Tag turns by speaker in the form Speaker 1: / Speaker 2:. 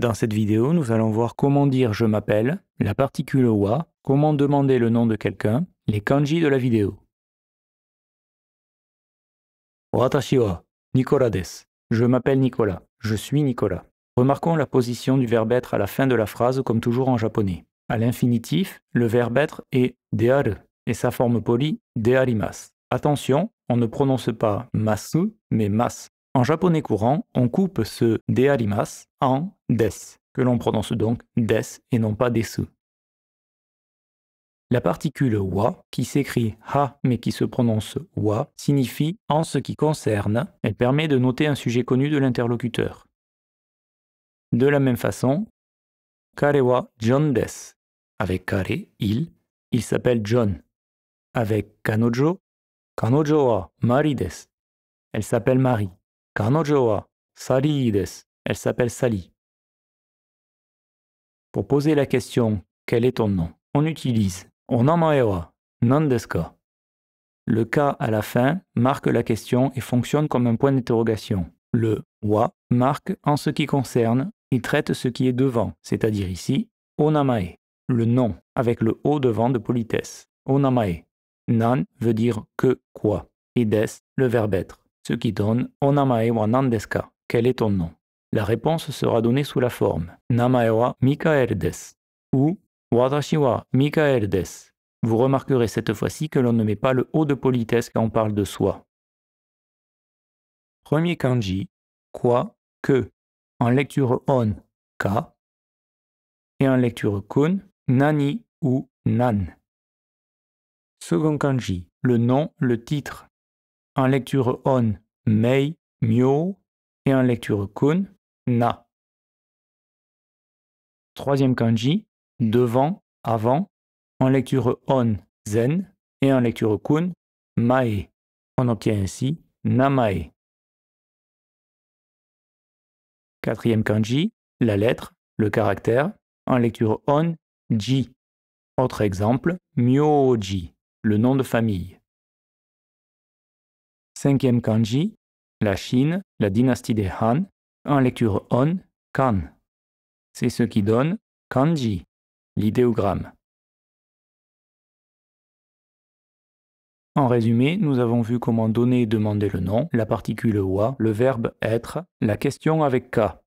Speaker 1: Dans cette vidéo, nous allons voir comment dire je m'appelle, la particule wa, comment demander le nom de quelqu'un, les kanji de la vidéo. Watashi wa Nicolas Je m'appelle Nicolas. Je suis Nicolas. Remarquons la position du verbe être à la fin de la phrase comme toujours en japonais. À l'infinitif, le verbe être est dearu et sa forme polie dearimas. Attention, on ne prononce pas masu mais mas en japonais courant, on coupe ce de dearimas en des, que l'on prononce donc des et non pas desu. La particule wa, qui s'écrit ha mais qui se prononce wa, signifie en ce qui concerne, elle permet de noter un sujet connu de l'interlocuteur. De la même façon, kare wa John des. Avec kare, il, il s'appelle John. Avec kanojo, kanojo wa Mari des. Elle s'appelle Marie. Kanojo wa Elle s'appelle Sali. Pour poser la question Quel est ton nom on utilise Onamae wa nan Le ka à la fin marque la question et fonctionne comme un point d'interrogation. Le wa marque en ce qui concerne, il traite ce qui est devant, c'est-à-dire ici onamae, le nom avec le o devant de politesse. Onamae. Nan veut dire que quoi et des le verbe être ce qui donne Onamae wa Nandeska, quel est ton nom La réponse sera donnée sous la forme Namae wa ou Watashi wa Vous remarquerez cette fois-ci que l'on ne met pas le haut de politesse quand on parle de soi. Premier kanji, quoi, que, en lecture on, ka, et en lecture kun, nani ou nan. Second kanji, le nom, le titre, en lecture on mei, myo et en lecture kun, na. Troisième kanji, devant, avant, en lecture on zen et en lecture kun, mae. On obtient ainsi namae. Quatrième kanji, la lettre, le caractère, en lecture on, ji. Autre exemple, myoji, le nom de famille. Cinquième kanji, la Chine, la dynastie des Han, en lecture on, kan. C'est ce qui donne kanji, l'idéogramme. En résumé, nous avons vu comment donner et demander le nom, la particule wa, le verbe être, la question avec ka.